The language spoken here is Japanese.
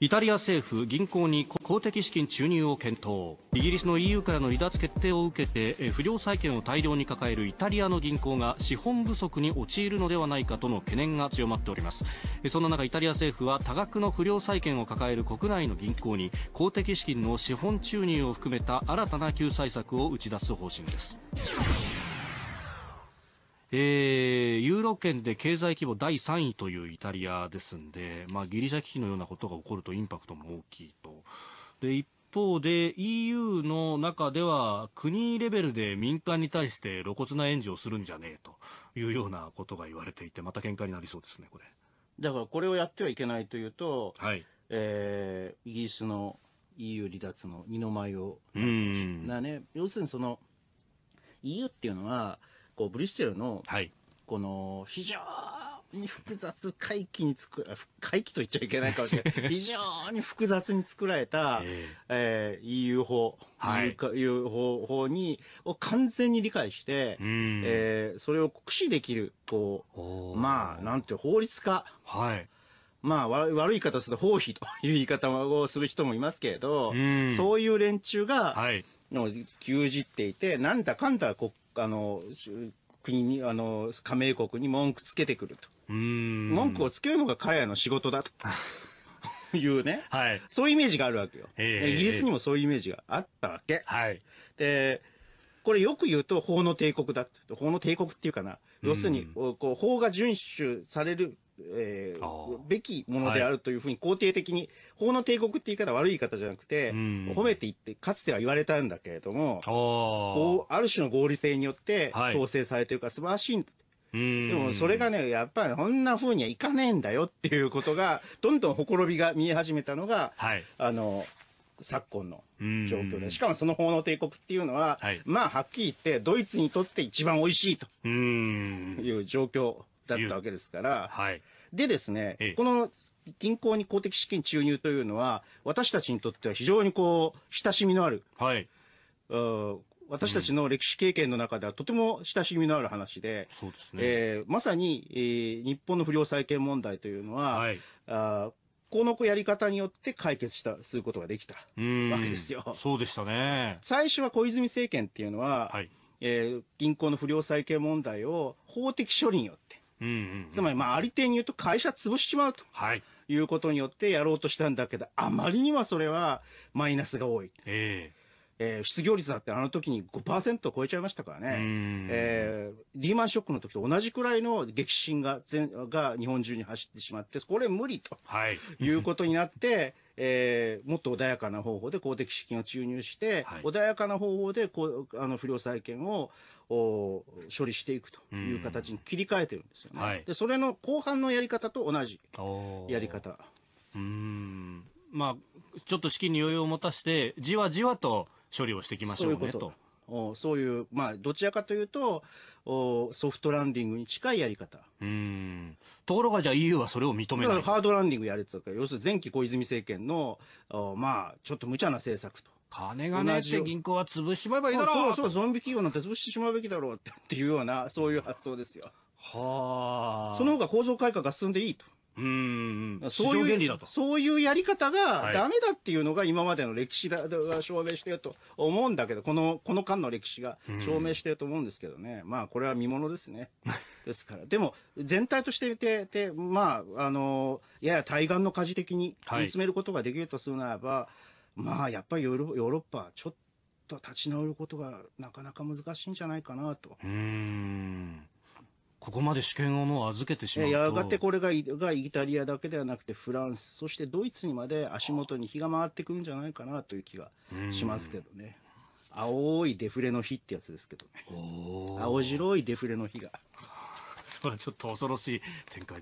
イタリア政府、銀行に公的資金注入を検討。イギリスの EU からの離脱決定を受けて、不良債権を大量に抱えるイタリアの銀行が資本不足に陥るのではないかとの懸念が強まっております。そんな中、イタリア政府は多額の不良債権を抱える国内の銀行に、公的資金の資本注入を含めた新たな救済策を打ち出す方針です。えー保険で経済規模第3位というイタリアですんで、まあ、ギリシャ危機のようなことが起こるとインパクトも大きいと。で、一方で EU の中では国レベルで民間に対して露骨な援助をするんじゃねえというようなことが言われていて、また喧嘩になりそうですね、これ。だからこれをやってはいけないというと、はい、えー、イギリスの EU 離脱の二の舞を、うんね、要するにその EU っていうのは、こうブリッセルの、はいこの、非常に複雑、回帰に作ら、回帰と言っちゃいけないかもしれない。非常に複雑に作られた、えー、えー、EU 法、はい、EU 法法に、を完全に理解して、えー、それを駆使できる、こう、まあ、なんて法律家。はい。まあ、悪い言い方をすると、法費という言い方をする人もいますけれど、うそういう連中が、はい。牛耳っていて、なんだかんだこ、あの、国に、あの、加盟国に文句つけてくると。文句をつけるのが彼らの仕事だと。いうね、はい、そういうイメージがあるわけよ、えー、イギリスにもそういうイメージがあったわけ。はい、で、これよく言うと法の帝国だ。法の帝国っていうかな。要するに、こう法が遵守されるえー、べきものであるというふうに肯定的に、はい、法の帝国って言い方悪い言い方じゃなくて、うん、褒めていって、かつては言われたんだけれども、こうある種の合理性によって統制されてるから素晴らしいはいでもそれがね、やっぱりこんな風にはいかねえんだよっていうことが、どんどんほころびが見え始めたのが、はい、あの、昨今の状況で、しかもその法の帝国っていうのは、はい、まあはっきり言って、ドイツにとって一番おいしいという状況だったわけですから、はい、でですね、ええ、この銀行に公的資金注入というのは、私たちにとっては非常にこう、親しみのある、はい、私たちの歴史経験の中ではとても親しみのある話で、そうですねえー、まさに、えー、日本の不良債権問題というのは、はい、あこのやり方によって解決した、することができたわけですよ。そうでしたね。最初は小泉政権っていうのは、はいえー、銀行の不良債権問題を法的処理によって、つまり、まあ、ありていに言うと会社潰しちまうと。はい。いうことによってやろうとしたんだけど、あまりにはそれはマイナスが多い。ええーえー、失業率だってあの時に5%を超えちゃいましたからね、えー、リーマンショックの時と同じくらいの激震が全が日本中に走ってしまって、これ無理と、はい、いうことになって、えー、もっと穏やかな方法で公的資金を注入して、はい、穏やかな方法でこうあの不良債権をお処理していくという形に切り替えてるんですよね。はい、でそれの後半のやり方と同じやり方。うんまあ、ちょっと資金に余裕を持たせて、じわじわと処理をしていきましょうねと。おそういう、まあ、どちらかというとお、ソフトランディングに近いやり方。うん。ところが、じゃあ EU はそれを認めない。ハードランディングやれって言から、要するに前期小泉政権の、おまあ、ちょっと無茶な政策と。金がないって銀行は潰しちまえばいいだろうそうそう、ゾンビ企業なんて潰してしまうべきだろうっていうような、そういう発想ですよ。はあ。その方が構造改革が進んでいいと。うんそういう原理だとそういうやり方がダメだっていうのが今までの歴史だが証明してると思うんだけどこのこの間の歴史が証明してると思うんですけどね、まあこれは見ものですね ですからでも全体として見てでまああのやや対岸の火事的に見つめることができるとするならば、はい、まあやっぱりヨーロッパちょっと立ち直ることがなかなか難しいんじゃないかなと。うんここまで主権をもう預けてしまうやがてこれががイタリアだけではなくてフランスそしてドイツにまで足元に日が回ってくるんじゃないかなという気がしますけどね青いデフレの日ってやつですけどね青白いデフレの日が それはちょっと恐ろしい展開